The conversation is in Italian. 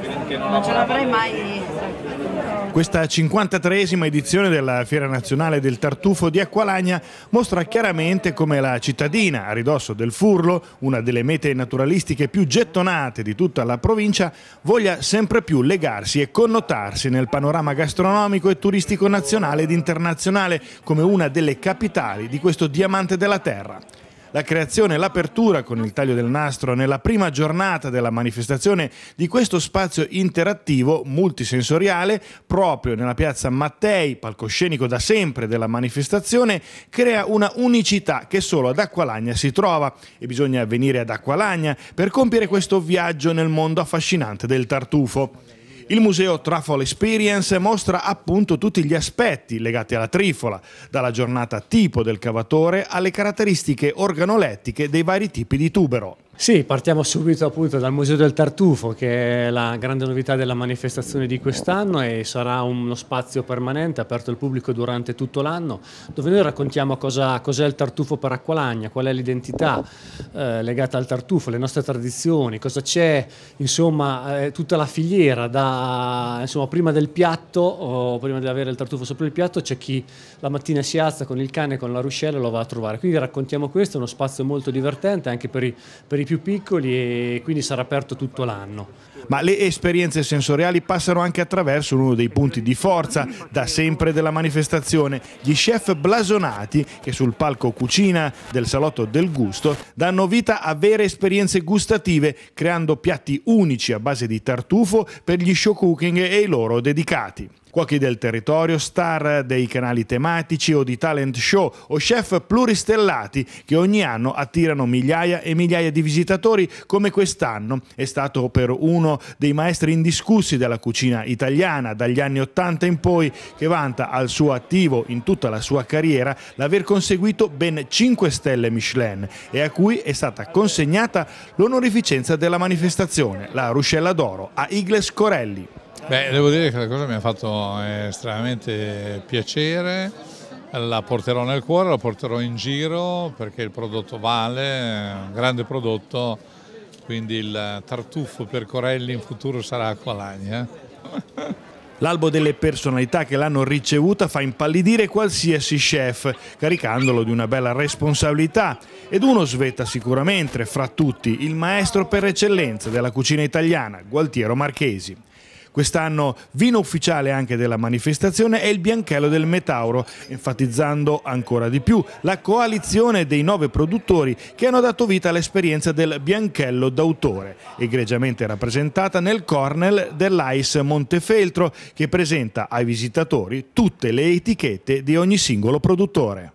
è non, non ce l'avrei mai. Questa 53esima edizione della Fiera Nazionale del Tartufo di Acqualagna mostra chiaramente come la cittadina a ridosso del Furlo, una delle mete naturalistiche più gettonate di tutta la provincia, voglia sempre più legarsi e connotarsi nel panorama gastronomico e turistico nazionale ed internazionale come una delle capitali di questo diamante della terra la creazione e l'apertura con il taglio del nastro nella prima giornata della manifestazione di questo spazio interattivo multisensoriale proprio nella piazza Mattei, palcoscenico da sempre della manifestazione, crea una unicità che solo ad Acqualagna si trova e bisogna venire ad Acqualagna per compiere questo viaggio nel mondo affascinante del tartufo. Il museo Truffle Experience mostra appunto tutti gli aspetti legati alla trifola, dalla giornata tipo del cavatore alle caratteristiche organolettiche dei vari tipi di tubero. Sì, partiamo subito appunto dal Museo del Tartufo, che è la grande novità della manifestazione di quest'anno e sarà uno spazio permanente aperto al pubblico durante tutto l'anno, dove noi raccontiamo cos'è cosa il tartufo per Acqualagna, qual è l'identità eh, legata al tartufo, le nostre tradizioni, cosa c'è, insomma, eh, tutta la filiera, da, insomma, prima del piatto o prima di avere il tartufo sopra il piatto c'è chi la mattina si alza con il cane, con la ruscella e lo va a trovare. Quindi raccontiamo questo, è uno spazio molto divertente anche per i, per i i più piccoli e quindi sarà aperto tutto l'anno. Ma le esperienze sensoriali passano anche attraverso uno dei punti di forza da sempre della manifestazione, gli chef blasonati che sul palco cucina del Salotto del Gusto danno vita a vere esperienze gustative creando piatti unici a base di tartufo per gli show cooking e i loro dedicati cuochi del territorio, star dei canali tematici o di talent show o chef pluristellati che ogni anno attirano migliaia e migliaia di visitatori come quest'anno è stato per uno dei maestri indiscussi della cucina italiana dagli anni 80 in poi che vanta al suo attivo in tutta la sua carriera l'aver conseguito ben 5 stelle Michelin e a cui è stata consegnata l'onorificenza della manifestazione, la Ruscella d'Oro a Igles Corelli. Beh, devo dire che la cosa mi ha fatto estremamente piacere, la porterò nel cuore, la porterò in giro perché il prodotto vale, è un grande prodotto, quindi il tartufo per Corelli in futuro sarà Acqualagna. Eh. L'albo delle personalità che l'hanno ricevuta fa impallidire qualsiasi chef, caricandolo di una bella responsabilità. Ed uno svetta sicuramente, fra tutti, il maestro per eccellenza della cucina italiana, Gualtiero Marchesi. Quest'anno vino ufficiale anche della manifestazione è il bianchello del Metauro, enfatizzando ancora di più la coalizione dei nove produttori che hanno dato vita all'esperienza del bianchello d'autore, egregiamente rappresentata nel Cornell dell'Ais Montefeltro, che presenta ai visitatori tutte le etichette di ogni singolo produttore.